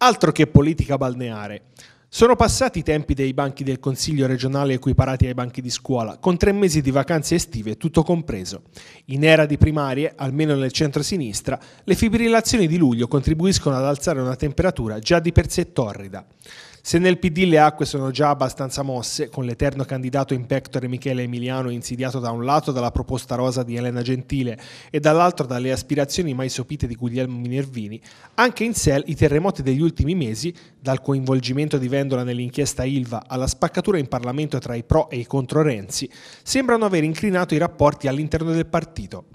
Altro che politica balneare. Sono passati i tempi dei banchi del Consiglio regionale equiparati ai banchi di scuola, con tre mesi di vacanze estive tutto compreso. In era di primarie, almeno nel centro-sinistra, le fibrillazioni di luglio contribuiscono ad alzare una temperatura già di per sé torrida. Se nel PD le acque sono già abbastanza mosse, con l'eterno candidato in pectore Michele Emiliano insidiato da un lato dalla proposta rosa di Elena Gentile e dall'altro dalle aspirazioni mai sopite di Guglielmo Minervini, anche in SEL i terremoti degli ultimi mesi, dal coinvolgimento di Vendola nell'inchiesta Ilva alla spaccatura in Parlamento tra i pro e i contro Renzi, sembrano aver incrinato i rapporti all'interno del partito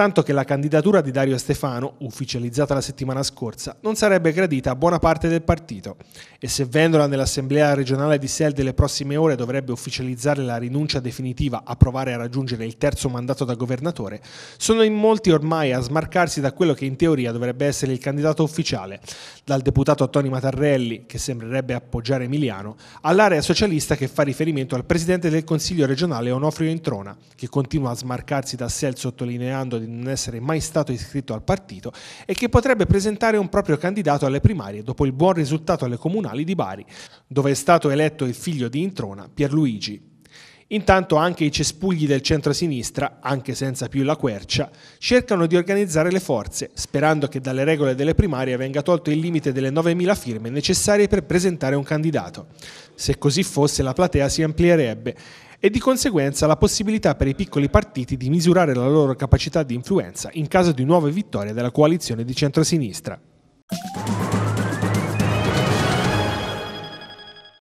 tanto che la candidatura di Dario Stefano, ufficializzata la settimana scorsa, non sarebbe gradita a buona parte del partito e se Vendola nell'assemblea regionale di SEL delle prossime ore dovrebbe ufficializzare la rinuncia definitiva a provare a raggiungere il terzo mandato da governatore, sono in molti ormai a smarcarsi da quello che in teoria dovrebbe essere il candidato ufficiale, dal deputato Tony Matarrelli, che sembrerebbe appoggiare Emiliano, all'area socialista che fa riferimento al presidente del Consiglio regionale Onofrio Introna, che continua a smarcarsi da SEL sottolineando di non essere mai stato iscritto al partito e che potrebbe presentare un proprio candidato alle primarie dopo il buon risultato alle comunali di Bari, dove è stato eletto il figlio di Introna, Pierluigi. Intanto anche i cespugli del centro-sinistra, anche senza più la quercia, cercano di organizzare le forze, sperando che dalle regole delle primarie venga tolto il limite delle 9.000 firme necessarie per presentare un candidato. Se così fosse la platea si amplierebbe e di conseguenza la possibilità per i piccoli partiti di misurare la loro capacità di influenza in caso di nuove vittorie della coalizione di centrosinistra.